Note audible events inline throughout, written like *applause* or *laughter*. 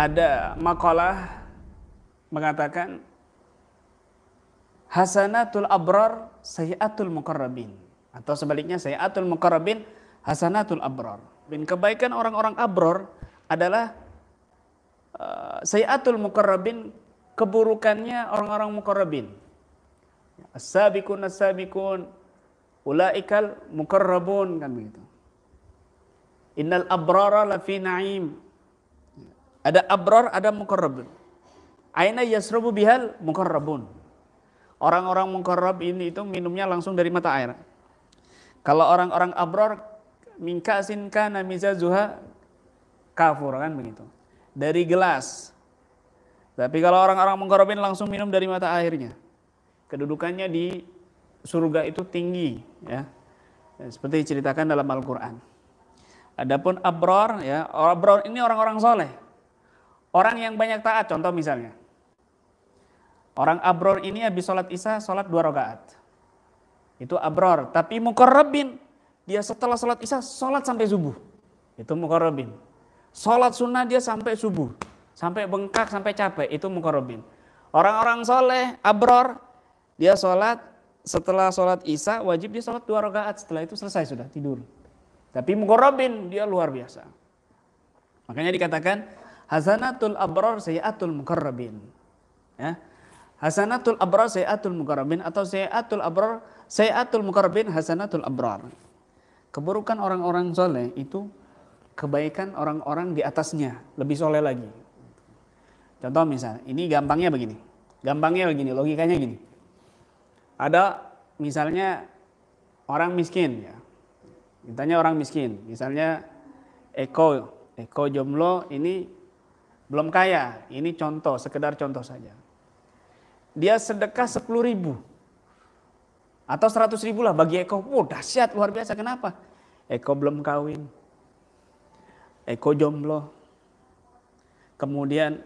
ada makalah mengatakan hasanatul abrar sayyatul mukarrabin atau sebaliknya sayyatul mukarrabin hasanatul abrar. bin kebaikan orang-orang abrar adalah uh, eh, sayatul mukarrabin keburukannya orang-orang mukarrabin. As-sabiqun as-sabiqun ulaikal mukarrabun kan begitu. Innal abrara lafi na'im. Ada abrar, ada mukarrabun. Aina yasrubu bihal mukarrabun. Orang-orang mukarrab ini itu minumnya langsung dari mata air. Kalau orang-orang abrar mingkasin kana mizazuha kafur kan begitu. Dari gelas. Tapi kalau orang-orang mengkorupin langsung minum dari mata airnya. Kedudukannya di surga itu tinggi ya. Seperti diceritakan dalam Al-Qur'an. Adapun abror, ya, abror ini orang-orang soleh. Orang yang banyak taat contoh misalnya. Orang abror ini habis sholat isya sholat dua rakaat. Itu abror. Tapi mukorobin dia setelah sholat isya sholat sampai subuh. Itu mukorobin. Sholat sunnah dia sampai subuh, sampai bengkak, sampai capek, itu mukorobin. Orang-orang soleh, abror, dia sholat, setelah sholat isya wajib dia sholat dua rakaat setelah itu selesai sudah tidur. Tapi mukorobin dia luar biasa. Makanya dikatakan hasanatul abror sayyatul mukorobin. Ya. Hasanatul abror sayyatul mukorobin atau sayyatul abror sayyatul mukorobin hasanatul abror. Keburukan orang-orang soleh itu kebaikan orang-orang di atasnya, lebih soleh lagi. Contoh misalnya, ini gampangnya begini. Gampangnya begini, logikanya gini. Ada misalnya orang miskin ya. Ditanya orang miskin, misalnya Eko, Eko jomblo ini belum kaya. Ini contoh, sekedar contoh saja. Dia sedekah 10 ribu. Atau 100 ribu lah bagi Eko. Oh dahsyat, luar biasa. Kenapa? Eko belum kawin. Eko jomblo. Kemudian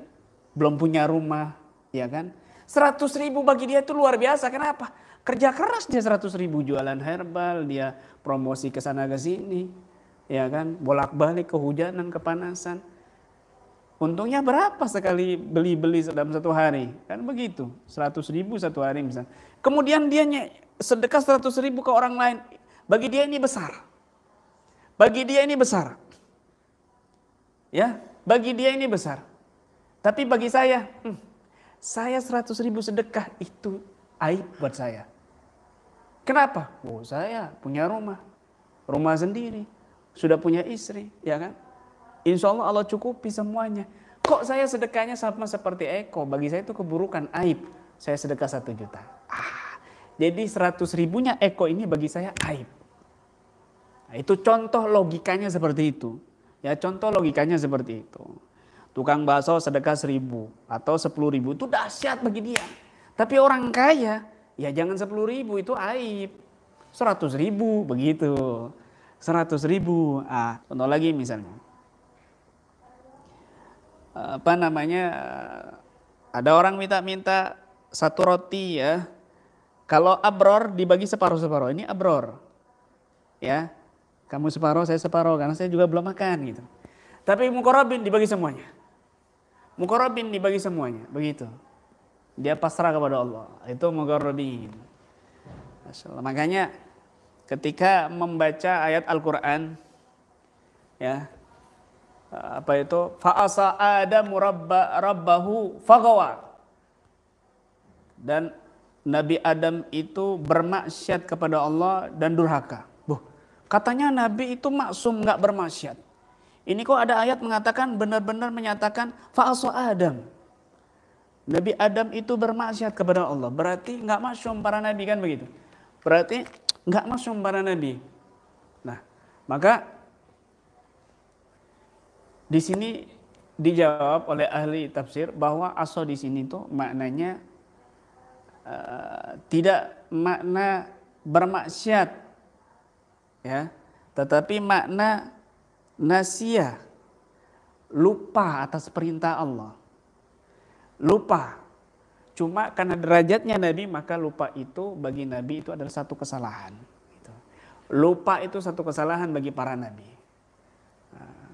belum punya rumah, ya kan? 100 ribu bagi dia itu luar biasa. Kenapa? Kerja keras dia 100 ribu jualan herbal, dia promosi ke sana ke sini, ya kan? Bolak-balik kehujanan, kepanasan. Untungnya berapa sekali beli-beli dalam satu hari? Kan begitu, 100 ribu satu hari misalnya. Kemudian dia sedekah 100 ribu ke orang lain. Bagi dia ini besar. Bagi dia ini besar. Ya, bagi dia ini besar. Tapi bagi saya, hmm, saya 100 ribu sedekah itu aib buat saya. Kenapa? Oh, saya punya rumah, rumah sendiri, sudah punya istri, ya kan? Insya Allah Allah cukupi semuanya. Kok saya sedekahnya sama seperti Eko? Bagi saya itu keburukan, aib. Saya sedekah satu juta. Ah, jadi seratus ribunya Eko ini bagi saya aib. Nah, itu contoh logikanya seperti itu. Ya contoh logikanya seperti itu. Tukang bakso sedekah seribu atau sepuluh ribu itu dahsyat bagi dia. Tapi orang kaya ya jangan sepuluh ribu itu aib. Seratus ribu begitu. Seratus ribu. Ah, contoh lagi misalnya. Apa namanya? Ada orang minta-minta satu roti ya. Kalau abror dibagi separuh-separuh. Ini abror. Ya, kamu separoh, saya separoh, karena saya juga belum makan gitu. Tapi mukorobin dibagi semuanya. Mukorobin dibagi semuanya, begitu. Dia pasrah kepada Allah. Itu mukorobin. Makanya ketika membaca ayat Al-Quran, ya apa itu faasa Adam rabba rabbahu fagawa dan Nabi Adam itu bermaksiat kepada Allah dan durhaka. Katanya Nabi itu maksum, nggak bermaksiat. Ini kok ada ayat mengatakan benar-benar menyatakan fa'aso Adam. Nabi Adam itu bermaksiat kepada Allah. Berarti nggak maksum para nabi kan begitu. Berarti nggak maksum para nabi. Nah, maka di sini dijawab oleh ahli tafsir bahwa aso di sini tuh maknanya uh, tidak makna bermaksiat ya. Tetapi makna nasia lupa atas perintah Allah. Lupa. Cuma karena derajatnya Nabi maka lupa itu bagi Nabi itu adalah satu kesalahan. Gitu. Lupa itu satu kesalahan bagi para Nabi. Nah,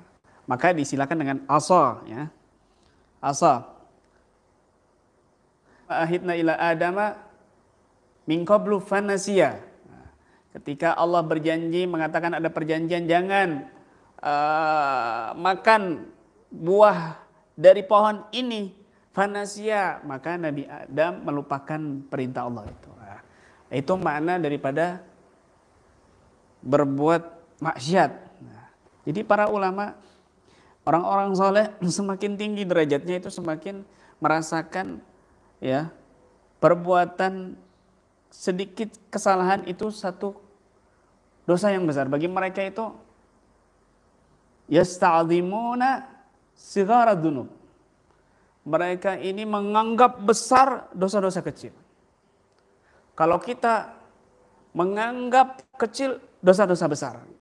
maka disilakan dengan asa ya. Asa. Ahidna ila adama min qablu fanasiya Ketika Allah berjanji mengatakan ada perjanjian jangan uh, makan buah dari pohon ini fanasia maka Nabi Adam melupakan perintah Allah itu. Nah, itu makna daripada berbuat maksiat. Nah, jadi para ulama orang-orang soleh *clears throat* semakin tinggi derajatnya itu semakin merasakan ya perbuatan sedikit kesalahan itu satu dosa yang besar. Bagi mereka itu yasta'zimuna sigara dunub. Mereka ini menganggap besar dosa-dosa kecil. Kalau kita menganggap kecil dosa-dosa besar.